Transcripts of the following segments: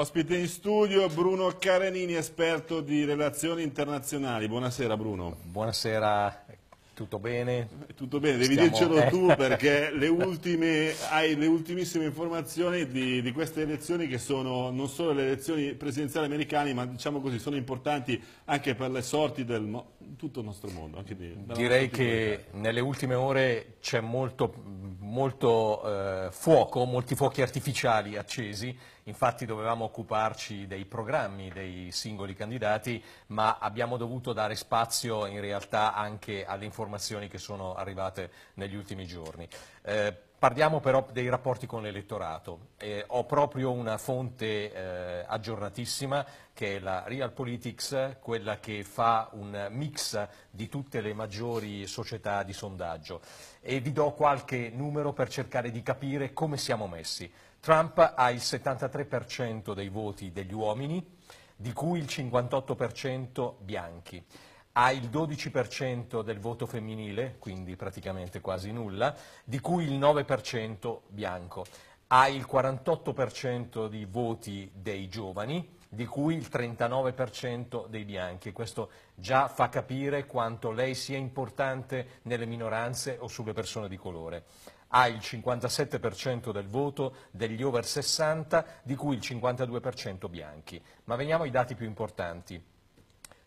Ospite in studio Bruno Carenini, esperto di relazioni internazionali. Buonasera Bruno. Buonasera, tutto bene? Tutto bene, devi Stiamo... dircelo tu perché le ultime, hai le ultimissime informazioni di, di, queste elezioni che sono non solo le elezioni presidenziali americane ma diciamo così sono importanti anche per le sorti del tutto il nostro mondo. Di, Direi che nelle ultime ore c'è molto molto eh, fuoco, molti fuochi artificiali accesi, infatti dovevamo occuparci dei programmi dei singoli candidati, ma abbiamo dovuto dare spazio in realtà anche alle informazioni che sono arrivate negli ultimi giorni. Eh, Parliamo però dei rapporti con l'elettorato. Eh, ho proprio una fonte eh, aggiornatissima che è la Realpolitics, quella che fa un mix di tutte le maggiori società di sondaggio. E vi do qualche numero per cercare di capire come siamo messi. Trump ha il 73% dei voti degli uomini, di cui il 58% bianchi ha il 12% del voto femminile, quindi praticamente quasi nulla, di cui il 9% bianco. Ha il 48% di voti dei giovani, di cui il 39% dei bianchi. Questo già fa capire quanto lei sia importante nelle minoranze o sulle persone di colore. Ha il 57% del voto degli over 60, di cui il 52% bianchi. Ma veniamo ai dati più importanti.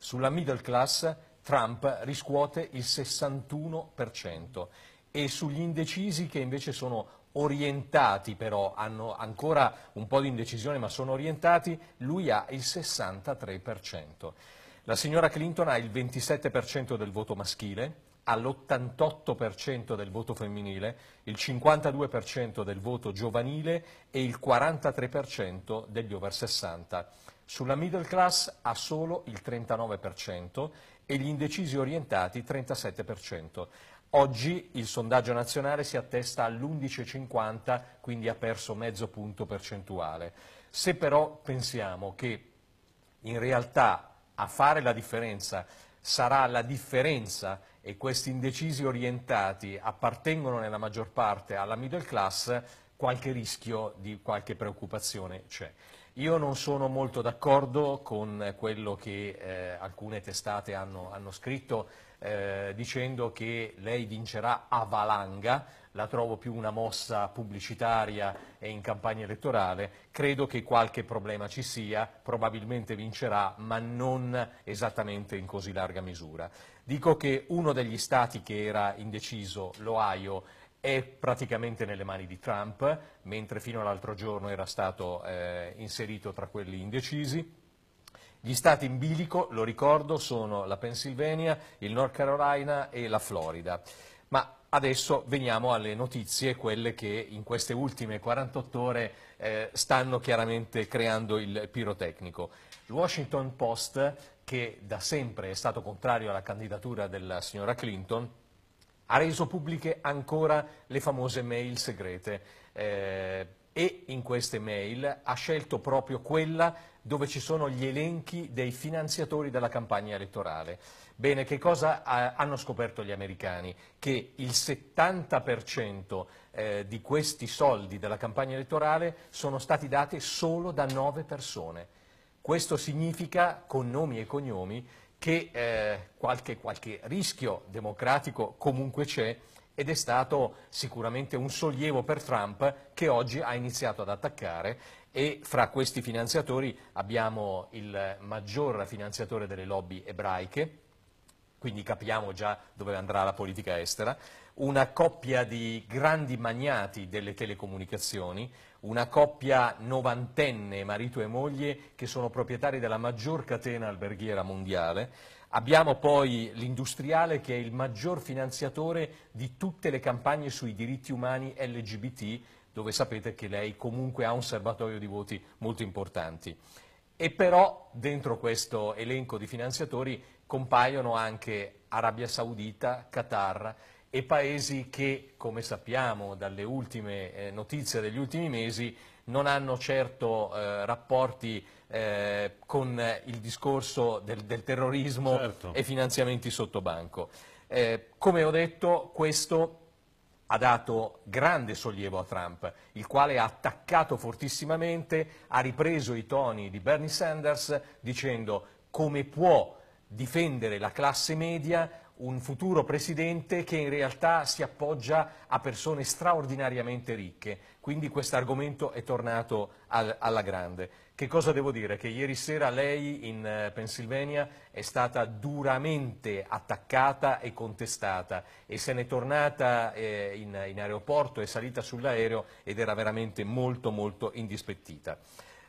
Sulla middle class Trump riscuote il 61% e sugli indecisi che invece sono orientati però, hanno ancora un po' di indecisione ma sono orientati, lui ha il 63%. La signora Clinton ha il 27% del voto maschile, ha l'88% del voto femminile, il 52% del voto giovanile e il 43% degli over 60. Sulla middle class ha solo il 39% e gli indecisi orientati 37%. Oggi il sondaggio nazionale si attesta all'11,50, quindi ha perso mezzo punto percentuale. Se però pensiamo che in realtà a fare la differenza sarà la differenza e questi indecisi orientati appartengono nella maggior parte alla middle class, qualche rischio di qualche preoccupazione c'è. Io non sono molto d'accordo con eh, quello che eh, alcune testate hanno, hanno scritto eh, dicendo che lei vincerà a valanga, la trovo più una mossa pubblicitaria e in campagna elettorale, credo che qualche problema ci sia, probabilmente vincerà, ma non esattamente in così larga misura. Dico che uno degli stati che era indeciso, l'Ohio, è praticamente nelle mani di Trump, mentre fino all'altro giorno era stato eh, inserito tra quelli indecisi. Gli stati in bilico, lo ricordo, sono la Pennsylvania, il North Carolina e la Florida. Ma adesso veniamo alle notizie, quelle che in queste ultime 48 ore eh, stanno chiaramente creando il pirotecnico. Il Washington Post, che da sempre è stato contrario alla candidatura della signora Clinton, ha reso pubbliche ancora le famose mail segrete eh, e in queste mail ha scelto proprio quella dove ci sono gli elenchi dei finanziatori della campagna elettorale. Bene, che cosa ha, eh, hanno scoperto gli americani? Che il 70% eh, di questi soldi della campagna elettorale sono stati dati solo da nove persone. Questo significa, con nomi e cognomi, che eh, qualche, qualche rischio democratico comunque c'è ed è stato sicuramente un sollievo per Trump che oggi ha iniziato ad attaccare e fra questi finanziatori abbiamo il maggior finanziatore delle lobby ebraiche, quindi capiamo già dove andrà la politica estera, una coppia di grandi magnati delle telecomunicazioni, una coppia novantenne, marito e moglie, che sono proprietari della maggior catena alberghiera mondiale. Abbiamo poi l'industriale che è il maggior finanziatore di tutte le campagne sui diritti umani LGBT, dove sapete che lei comunque ha un serbatoio di voti molto importanti. E però dentro questo elenco di finanziatori compaiono anche Arabia Saudita, Qatar e paesi che, come sappiamo dalle ultime eh, notizie degli ultimi mesi, non hanno certo eh, rapporti eh, con il discorso del, del terrorismo certo. e finanziamenti sotto banco. Eh, come ho detto, questo ha dato grande sollievo a Trump, il quale ha attaccato fortissimamente, ha ripreso i toni di Bernie Sanders dicendo come può difendere la classe media, un futuro presidente che in realtà si appoggia a persone straordinariamente ricche. Quindi questo argomento è tornato al, alla grande. Che cosa devo dire? Che ieri sera lei in eh, Pennsylvania è stata duramente attaccata e contestata e se n'è tornata eh, in, in aeroporto, è salita sull'aereo ed era veramente molto molto indispettita.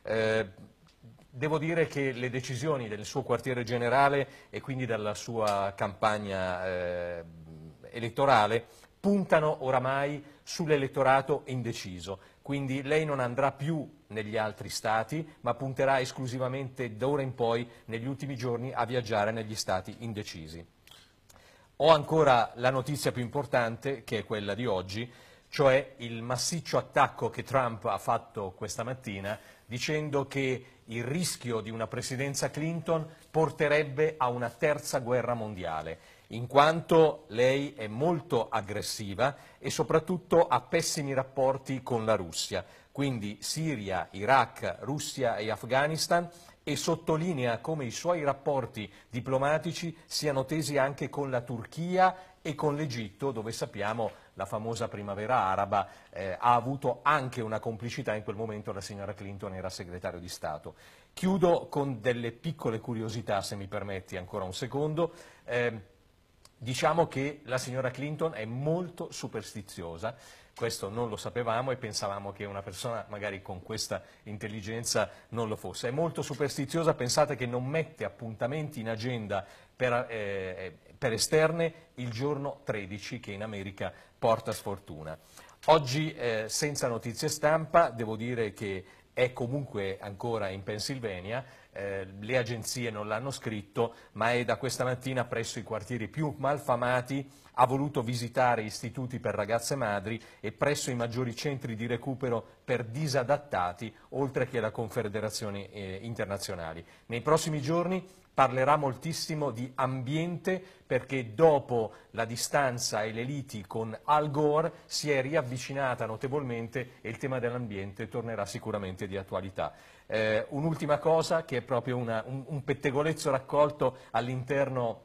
Eh, Devo dire che le decisioni del suo quartiere generale e quindi della sua campagna eh, elettorale puntano oramai sull'elettorato indeciso. Quindi lei non andrà più negli altri stati, ma punterà esclusivamente d'ora in poi, negli ultimi giorni, a viaggiare negli stati indecisi. Ho ancora la notizia più importante, che è quella di oggi, cioè il massiccio attacco che Trump ha fatto questa mattina dicendo che il rischio di una presidenza Clinton porterebbe a una terza guerra mondiale in quanto lei è molto aggressiva e soprattutto ha pessimi rapporti con la Russia, quindi Siria, Iraq, Russia e Afghanistan e sottolinea come i suoi rapporti diplomatici siano tesi anche con la Turchia e con l'Egitto, dove sappiamo la famosa primavera araba, eh, ha avuto anche una complicità, in quel momento la signora Clinton era segretario di Stato. Chiudo con delle piccole curiosità, se mi permetti ancora un secondo. Eh, diciamo che la signora Clinton è molto superstiziosa, questo non lo sapevamo e pensavamo che una persona magari con questa intelligenza non lo fosse. È molto superstiziosa, pensate che non mette appuntamenti in agenda per, eh, per esterne il giorno 13 che in America porta sfortuna. Oggi eh, senza notizie stampa, devo dire che è comunque ancora in Pennsylvania, eh, le agenzie non l'hanno scritto, ma è da questa mattina presso i quartieri più malfamati, ha voluto visitare istituti per ragazze madri e presso i maggiori centri di recupero per disadattati, oltre che la Confederazione eh, Internazionali. Nei prossimi giorni parlerà moltissimo di ambiente perché dopo la distanza e le liti con Al Gore si è riavvicinata notevolmente e il tema dell'ambiente tornerà sicuramente di attualità. Eh, un'ultima cosa che è proprio una, un, un pettegolezzo raccolto all'interno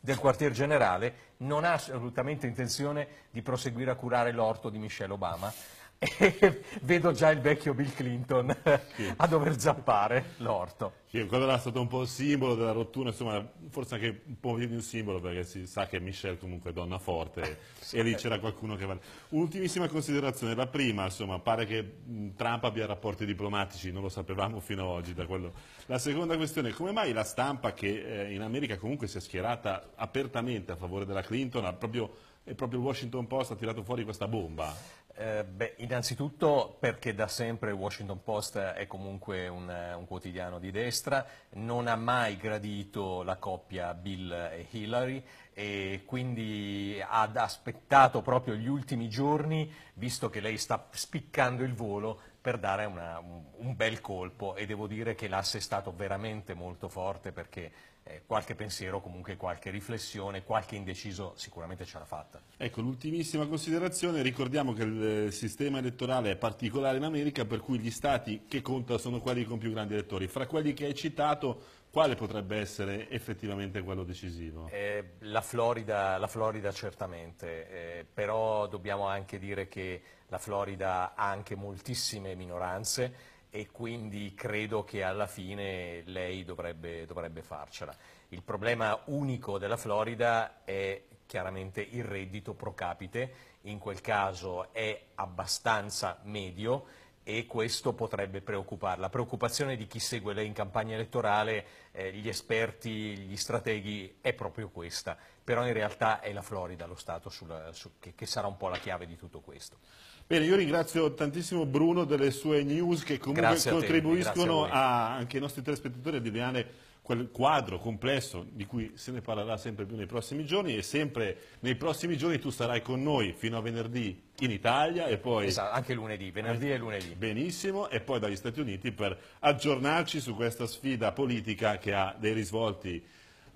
del quartier generale non ha assolutamente intenzione di proseguire a curare l'orto di Michelle Obama, e vedo già il vecchio Bill Clinton sì. a dover zappare l'orto. Sì, quello era stato un po' il simbolo della rottura, insomma, forse anche un po' più di un simbolo, perché si sa che Michelle comunque è donna forte sì. e lì c'era qualcuno che... Ultimissima considerazione, la prima, insomma, pare che Trump abbia rapporti diplomatici, non lo sapevamo fino ad oggi da quello. La seconda questione, come mai la stampa che eh, in America comunque si è schierata apertamente a favore della Clinton, proprio, è proprio il Washington Post ha tirato fuori questa bomba? Eh, beh, innanzitutto perché da sempre il Washington Post è comunque un, un, quotidiano di destra, non ha mai gradito la coppia Bill e Hillary e quindi ha aspettato proprio gli ultimi giorni, visto che lei sta spiccando il volo, per dare una, un, un bel colpo e devo dire che l'asse è stato veramente molto forte perché eh, qualche pensiero, comunque qualche riflessione, qualche indeciso sicuramente ce l'ha fatta. Ecco, l'ultimissima considerazione, ricordiamo che il sistema elettorale è particolare in America per cui gli stati che contano sono quelli con più grandi elettori. Fra quelli che hai citato, quale potrebbe essere effettivamente quello decisivo? Eh, la, Florida, la, Florida, certamente, eh, però dobbiamo anche dire che la Florida ha anche moltissime minoranze, e quindi credo che alla fine lei dovrebbe, dovrebbe farcela. Il problema unico della Florida è chiaramente il reddito pro capite, in quel caso è abbastanza medio e questo potrebbe preoccuparla. La preoccupazione di chi segue lei in campagna elettorale, eh, gli esperti, gli strateghi, è proprio questa. Però in realtà è la Florida, lo Stato, sulla, su, che, che sarà un po' la chiave di tutto questo. Bene, io ringrazio tantissimo Bruno delle sue news che comunque te, contribuiscono a, anche ai nostri telespettatori a ideare quel quadro complesso di cui se ne parlerà sempre più nei prossimi giorni e sempre nei prossimi giorni tu sarai con noi fino a venerdì in Italia e poi... Esatto, anche lunedì, venerdì e lunedì. Benissimo, e poi dagli Stati Uniti per aggiornarci su questa sfida politica che ha dei risvolti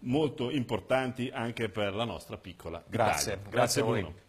molto importanti anche per la nostra piccola grazie, Italia. Grazie, grazie a voi. Bruno.